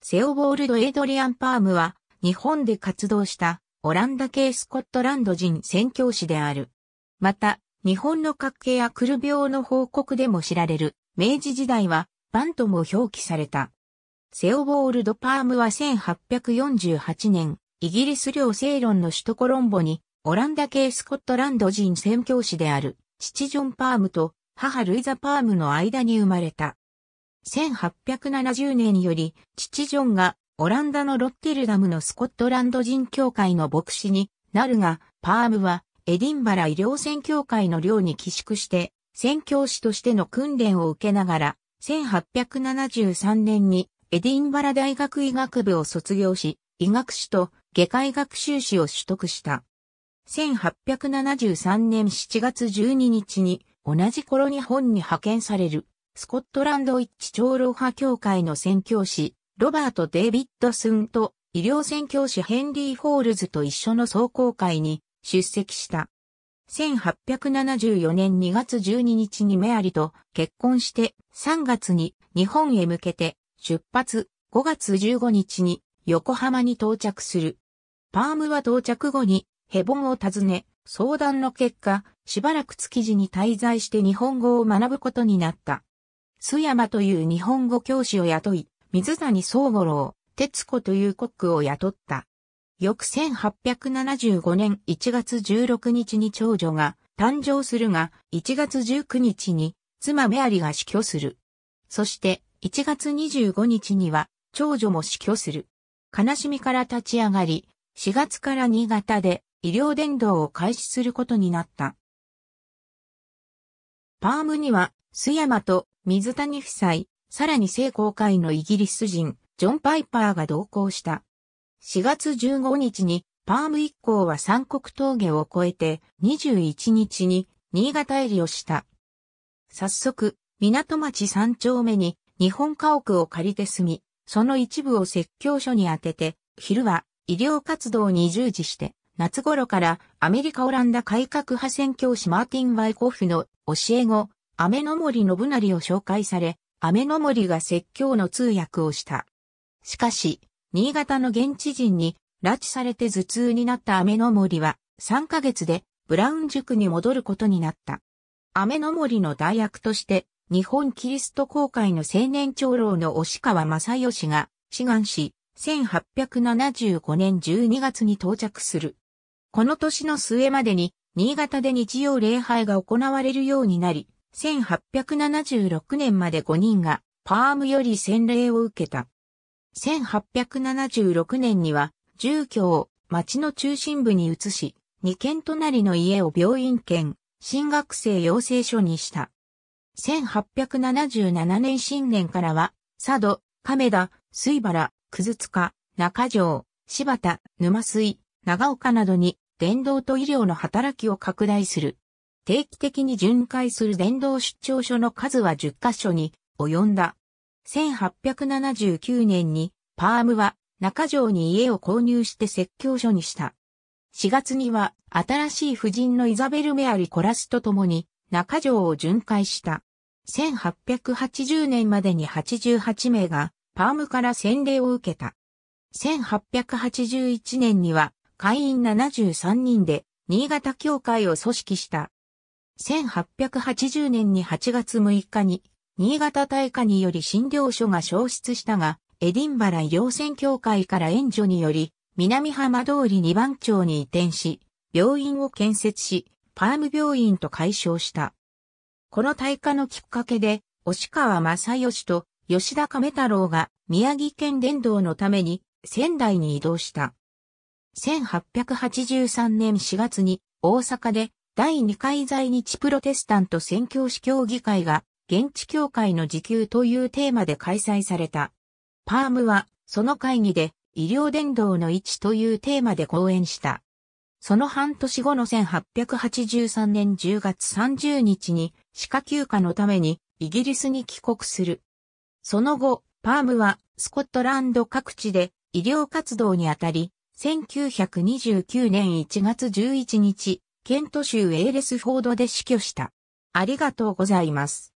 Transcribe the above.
セオボールド・エイドリアン・パームは、日本で活動したオランダ系スコットランド人宣教師である。また、日本の角形やクル病の報告でも知られる、明治時代は、バンとも表記された。セオボールド・パームは1848年、イギリス領セイロンの首都コロンボに、オランダ系スコットランド人宣教師である、父ジョン・パームと母ルイザ・パームの間に生まれた。1870年により、父ジョンがオランダのロッテルダムのスコットランド人協会の牧師になるが、パームはエディンバラ医療宣教会の寮に寄宿して、宣教師としての訓練を受けながら、1873年にエディンバラ大学医学部を卒業し、医学士と外科医学修士を取得した。1873年7月12日に同じ頃に本に派遣される。スコットランド一長老派協会の宣教師、ロバート・デイビッドスンと医療宣教師ヘンリー・フォールズと一緒の壮行会に出席した。1874年2月12日にメアリと結婚して3月に日本へ向けて出発5月15日に横浜に到着する。パームは到着後にヘボンを訪ね相談の結果しばらく築地に滞在して日本語を学ぶことになった。須山という日本語教師を雇い、水谷宗五郎、哲子というコックを雇った。翌1875年1月16日に長女が誕生するが、1月19日に妻メアリが死去する。そして1月25日には長女も死去する。悲しみから立ち上がり、4月から新潟で医療伝道を開始することになった。パームには、須山と水谷夫妻、さらに聖公会のイギリス人、ジョン・パイパーが同行した。4月15日に、パーム一行は三国峠を越えて、21日に、新潟入りをした。早速、港町三丁目に、日本家屋を借りて住み、その一部を説教所に当てて、昼は医療活動に従事して、夏頃からアメリカ・オランダ改革派宣教師マーティン・ワイコフの教え子、リの森信成を紹介され、ノの森が説教の通訳をした。しかし、新潟の現地人に拉致されて頭痛になったノの森は3ヶ月でブラウン塾に戻ることになった。ノの森の代役として日本キリスト公会の青年長老の押川正義が志願し、1875年12月に到着する。この年の末までに新潟で日曜礼拝が行われるようになり、1876年まで5人がパームより洗礼を受けた。1876年には住居を町の中心部に移し、2軒隣の家を病院兼、新学生養成所にした。1877年新年からは、佐渡、亀田、水原、葛塚、中条、柴田、沼水、長岡などに、伝道と医療の働きを拡大する。定期的に巡回する伝道出張所の数は10カ所に及んだ。1879年にパームは中条に家を購入して説教所にした。4月には新しい夫人のイザベル・メアリ・コラスと共に中条を巡回した。1880年までに88名がパームから洗礼を受けた。1881年には会員73人で新潟教会を組織した。1880年に8月6日に、新潟大火により診療所が消失したが、エディンバラ医療船協会から援助により、南浜通り2番町に移転し、病院を建設し、パーム病院と解消した。この大火のきっかけで、押川正義と吉田亀太郎が宮城県伝道のために仙台に移動した。1883年4月に大阪で第2回在日プロテスタント宣教師協議会が、現地協会の時給というテーマで開催された。パームは、その会議で、医療伝道の位置というテーマで講演した。その半年後の1883年10月30日に、歯科休暇のために、イギリスに帰国する。その後、パームは、スコットランド各地で、医療活動にあたり、1929年1月11日、ケント州エーレスフォードで死去した。ありがとうございます。